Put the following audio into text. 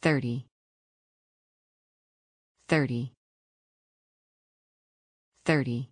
Thirty. Thirty. Thirty.